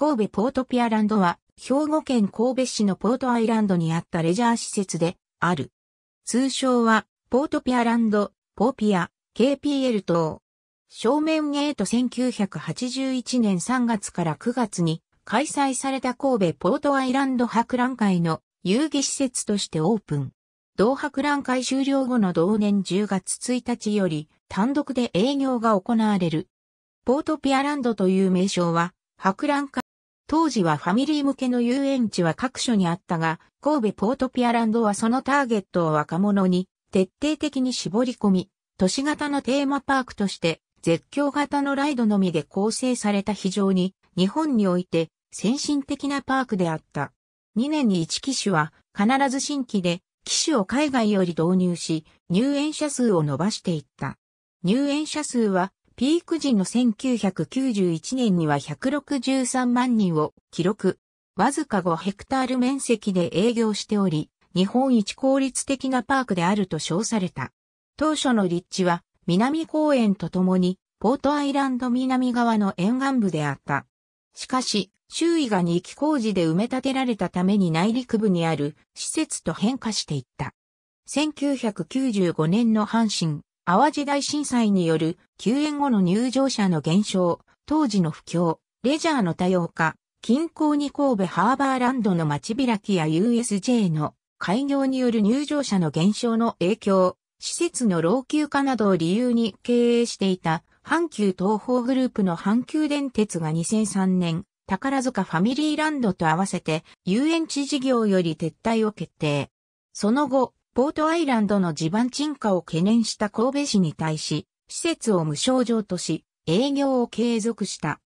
神戸ポートピアランドは、兵庫県神戸市のポートアイランドにあったレジャー施設である。通称は、ポートピアランド、ポーピア、KPL 等。正面ゲート1981年3月から9月に開催された神戸ポートアイランド博覧会の遊戯施設としてオープン。同博覧会終了後の同年10月1日より単独で営業が行われる。ポートピアランドという名称は博覧会当時はファミリー向けの遊園地は各所にあったが、神戸ポートピアランドはそのターゲットを若者に徹底的に絞り込み、都市型のテーマパークとして絶叫型のライドのみで構成された非常に日本において先進的なパークであった。2年に1機種は必ず新規で機種を海外より導入し入園者数を伸ばしていった。入園者数はピーク時の1991年には163万人を記録。わずか5ヘクタール面積で営業しており、日本一効率的なパークであると称された。当初の立地は南公園とともにポートアイランド南側の沿岸部であった。しかし、周囲が2期工事で埋め立てられたために内陸部にある施設と変化していった。1995年の阪神淡路大震災による救援後の入場者の減少、当時の不況、レジャーの多様化、近郊に神戸ハーバーランドの街開きや USJ の開業による入場者の減少の影響、施設の老朽化などを理由に経営していた阪急東方グループの阪急電鉄が2003年、宝塚ファミリーランドと合わせて遊園地事業より撤退を決定。その後、ポートアイランドの地盤沈下を懸念した神戸市に対し、施設を無償状とし、営業を継続した。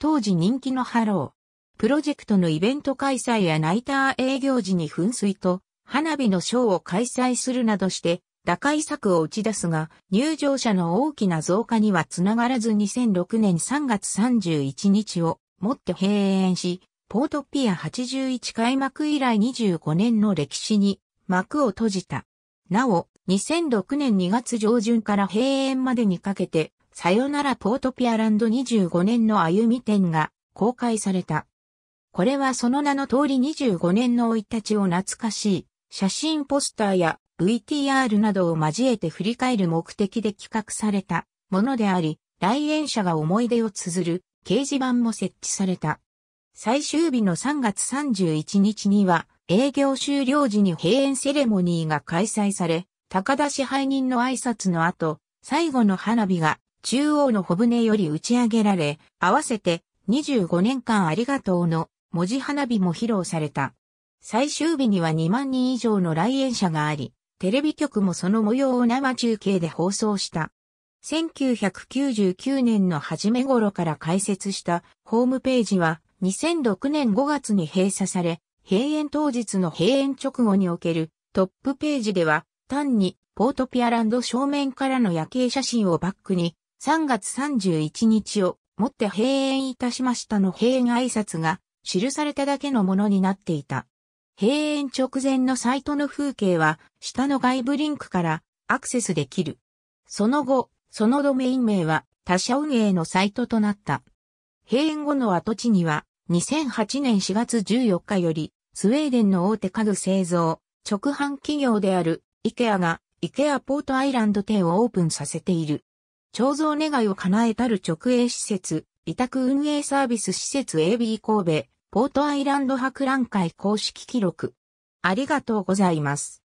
当時人気のハロー。プロジェクトのイベント開催やナイター営業時に噴水と花火のショーを開催するなどして、打開策を打ち出すが、入場者の大きな増加にはつながらず2006年3月31日をもって閉園し、ポートピア81開幕以来25年の歴史に幕を閉じた。なお、2006年2月上旬から閉園までにかけて、さよならポートピアランド25年の歩み展が公開された。これはその名の通り25年の生い立ちを懐かしい、写真ポスターや VTR などを交えて振り返る目的で企画されたものであり、来園者が思い出を綴る掲示板も設置された。最終日の3月31日には、営業終了時に閉園セレモニーが開催され、高田支配人の挨拶の後、最後の花火が中央の小舟より打ち上げられ、合わせて25年間ありがとうの文字花火も披露された。最終日には2万人以上の来園者があり、テレビ局もその模様を生中継で放送した。1999年の初め頃から開設したホームページは2006年5月に閉鎖され、閉園当日の閉園直後におけるトップページでは、単にポートピアランド正面からの夜景写真をバックに、3月31日をもって閉園いたしましたの閉園挨拶が記されただけのものになっていた。閉園直前のサイトの風景は、下の外部リンクからアクセスできる。その後、そのドメイン名は他社運営のサイトとなった。閉園後の跡地には、2008年4月14日より、スウェーデンの大手家具製造、直販企業である、IKEA が、IKEA ポートアイランド店をオープンさせている。彫像願いを叶えたる直営施設、委託運営サービス施設 AB 神戸、ポートアイランド博覧会公式記録。ありがとうございます。